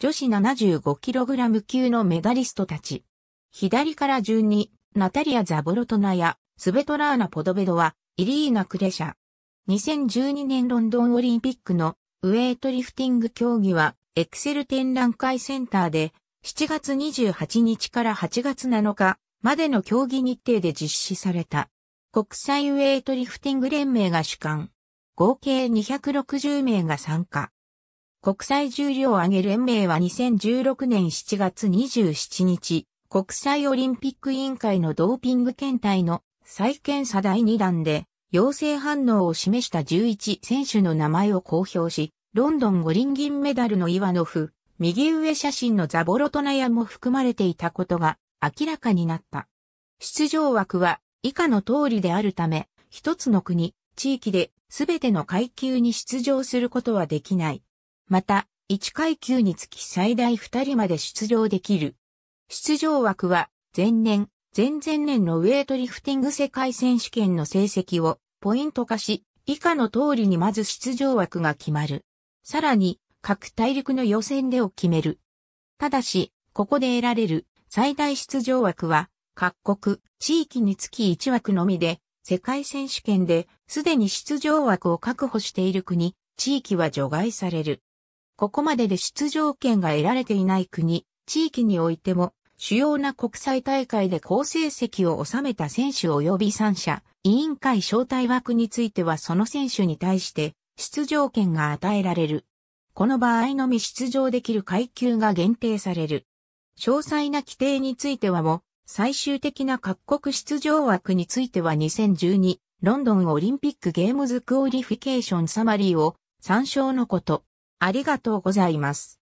女子 75kg 級のメダリストたち。左から順に、ナタリア・ザボロトナや、スベトラーナ・ポドベドは、イリーナ・クレシャ。2012年ロンドンオリンピックのウェイトリフティング競技は、エクセル展覧会センターで、7月28日から8月7日までの競技日程で実施された。国際ウェイトリフティング連盟が主管。合計260名が参加。国際重量挙げ連盟は2016年7月27日、国際オリンピック委員会のドーピング検体の再検査第2弾で、陽性反応を示した11選手の名前を公表し、ロンドン五輪銀メダルのイワノフ、右上写真のザボロトナヤも含まれていたことが明らかになった。出場枠は以下の通りであるため、一つの国、地域で全ての階級に出場することはできない。また、1階級につき最大2人まで出場できる。出場枠は、前年、前々年のウェイトリフティング世界選手権の成績をポイント化し、以下の通りにまず出場枠が決まる。さらに、各大陸の予選でを決める。ただし、ここで得られる最大出場枠は、各国、地域につき1枠のみで、世界選手権で、すでに出場枠を確保している国、地域は除外される。ここまでで出場権が得られていない国、地域においても、主要な国際大会で好成績を収めた選手及び参者、委員会招待枠についてはその選手に対して出場権が与えられる。この場合のみ出場できる階級が限定される。詳細な規定についてはも、最終的な各国出場枠については2012ロンドンオリンピックゲームズクオリフィケーションサマリーを参照のこと。ありがとうございます。